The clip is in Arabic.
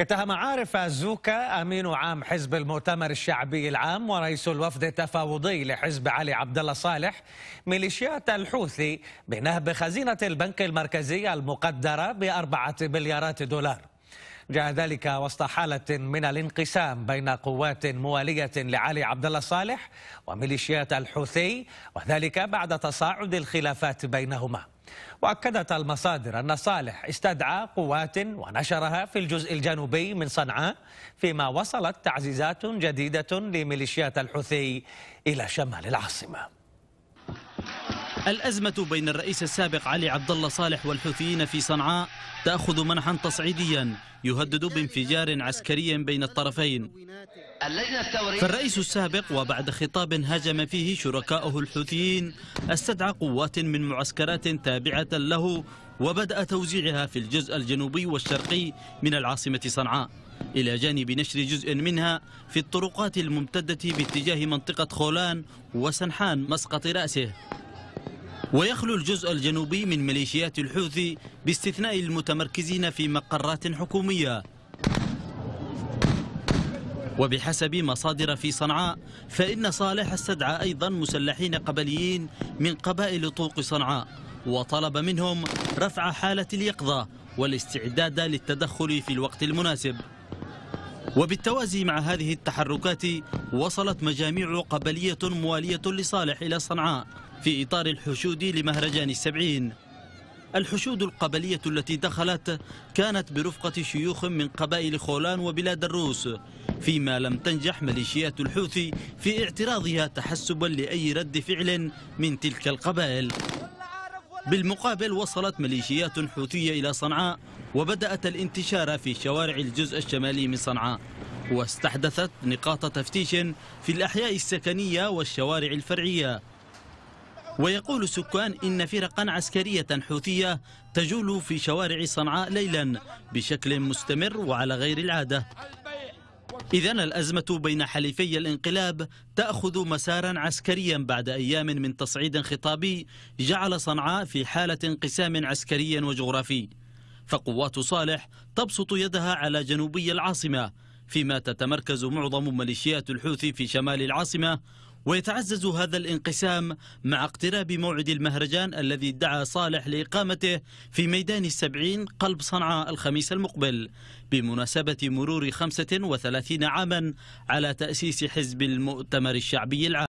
اتهم عارف زوكا امين عام حزب المؤتمر الشعبي العام ورئيس الوفد التفاوضي لحزب علي عبد الله صالح ميليشيات الحوثي بنهب خزينه البنك المركزي المقدره باربعه مليارات دولار. جاء ذلك وسط حالة من الانقسام بين قوات موالية لعلي عبد الله صالح وميليشيات الحوثي وذلك بعد تصاعد الخلافات بينهما وأكدت المصادر أن صالح استدعى قوات ونشرها في الجزء الجنوبي من صنعاء فيما وصلت تعزيزات جديدة لميليشيات الحوثي إلى شمال العاصمة الأزمة بين الرئيس السابق علي عبد الله صالح والحوثيين في صنعاء تأخذ منحا تصعيديا يهدد بانفجار عسكري بين الطرفين فالرئيس السابق وبعد خطاب هاجم فيه شركاؤه الحوثيين استدعى قوات من معسكرات تابعة له وبدأ توزيعها في الجزء الجنوبي والشرقي من العاصمة صنعاء إلى جانب نشر جزء منها في الطرقات الممتدة باتجاه منطقة خولان وسنحان مسقط رأسه ويخلو الجزء الجنوبي من ميليشيات الحوثي باستثناء المتمركزين في مقرات حكومية وبحسب مصادر في صنعاء فإن صالح استدعى أيضا مسلحين قبليين من قبائل طوق صنعاء وطلب منهم رفع حالة اليقظة والاستعداد للتدخل في الوقت المناسب وبالتوازي مع هذه التحركات وصلت مجاميع قبلية موالية لصالح إلى صنعاء في إطار الحشود لمهرجان السبعين الحشود القبلية التي دخلت كانت برفقة شيوخ من قبائل خولان وبلاد الروس فيما لم تنجح ميليشيات الحوثي في اعتراضها تحسبا لأي رد فعل من تلك القبائل بالمقابل وصلت ميليشيات حوثية إلى صنعاء وبدأت الانتشار في شوارع الجزء الشمالي من صنعاء واستحدثت نقاط تفتيش في الأحياء السكنية والشوارع الفرعية ويقول السكان إن فرقا عسكرية حوثية تجول في شوارع صنعاء ليلا بشكل مستمر وعلى غير العادة إذا الأزمة بين حليفي الانقلاب تأخذ مسارا عسكريا بعد أيام من تصعيد خطابي جعل صنعاء في حالة انقسام عسكري وجغرافي فقوات صالح تبسط يدها على جنوبي العاصمة فيما تتمركز معظم ميليشيات الحوثي في شمال العاصمة ويتعزز هذا الانقسام مع اقتراب موعد المهرجان الذي ادعى صالح لإقامته في ميدان السبعين قلب صنعاء الخميس المقبل بمناسبة مرور 35 عاما على تأسيس حزب المؤتمر الشعبي العام